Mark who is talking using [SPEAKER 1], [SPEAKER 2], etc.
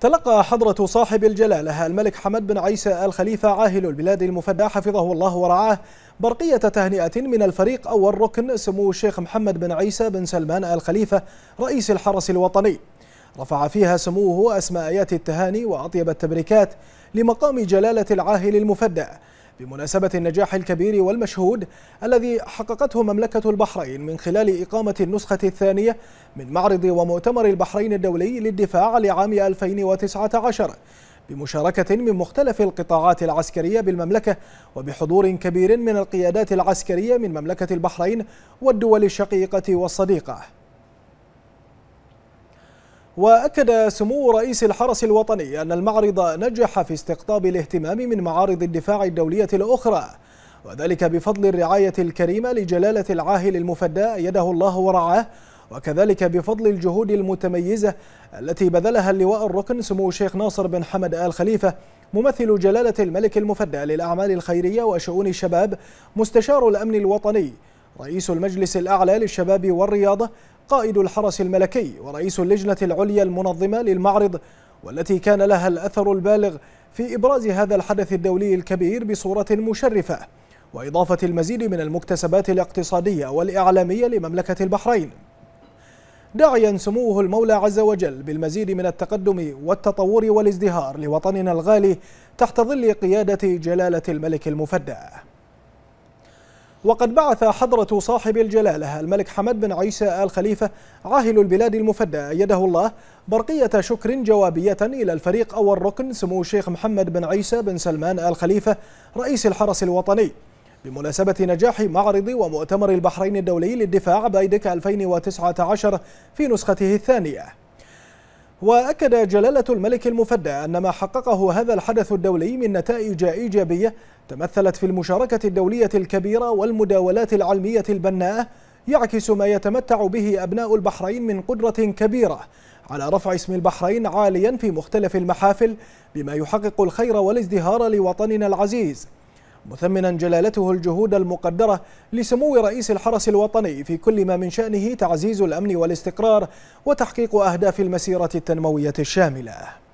[SPEAKER 1] تلقى حضرة صاحب الجلالة الملك حمد بن عيسى الخليفة عاهل البلاد المفدى حفظه الله ورعاه برقية تهنئة من الفريق أول ركن سمو الشيخ محمد بن عيسى بن سلمان الخليفة رئيس الحرس الوطني رفع فيها سموه أسماء آيات التهاني وأطيب التبريكات لمقام جلالة العاهل المفدى بمناسبة النجاح الكبير والمشهود الذي حققته مملكة البحرين من خلال إقامة النسخة الثانية من معرض ومؤتمر البحرين الدولي للدفاع لعام 2019 بمشاركة من مختلف القطاعات العسكرية بالمملكة وبحضور كبير من القيادات العسكرية من مملكة البحرين والدول الشقيقة والصديقة وأكد سمو رئيس الحرس الوطني أن المعرض نجح في استقطاب الاهتمام من معارض الدفاع الدولية الأخرى وذلك بفضل الرعاية الكريمة لجلالة العاهل المفدى يده الله ورعاه وكذلك بفضل الجهود المتميزة التي بذلها اللواء الركن سمو الشيخ ناصر بن حمد آل خليفة ممثل جلالة الملك المفدى للأعمال الخيرية وشؤون الشباب مستشار الأمن الوطني رئيس المجلس الأعلى للشباب والرياضة قائد الحرس الملكي ورئيس اللجنة العليا المنظمة للمعرض والتي كان لها الأثر البالغ في إبراز هذا الحدث الدولي الكبير بصورة مشرفة وإضافة المزيد من المكتسبات الاقتصادية والإعلامية لمملكة البحرين داعيا سموه المولى عز وجل بالمزيد من التقدم والتطور والازدهار لوطننا الغالي تحت ظل قيادة جلالة الملك المفدى وقد بعث حضرة صاحب الجلالة الملك حمد بن عيسى آل خليفة عاهل البلاد المفدى أيده الله برقية شكر جوابية إلى الفريق أو الركن سمو الشيخ محمد بن عيسى بن سلمان آل خليفة رئيس الحرس الوطني بمناسبة نجاح معرض ومؤتمر البحرين الدولي للدفاع بايدك 2019 في نسخته الثانية وأكد جلالة الملك المفدى أن ما حققه هذا الحدث الدولي من نتائج إيجابية تمثلت في المشاركة الدولية الكبيرة والمداولات العلمية البناءة يعكس ما يتمتع به أبناء البحرين من قدرة كبيرة على رفع اسم البحرين عاليا في مختلف المحافل بما يحقق الخير والازدهار لوطننا العزيز مثمنا جلالته الجهود المقدرة لسمو رئيس الحرس الوطني في كل ما من شأنه تعزيز الأمن والاستقرار وتحقيق أهداف المسيرة التنموية الشاملة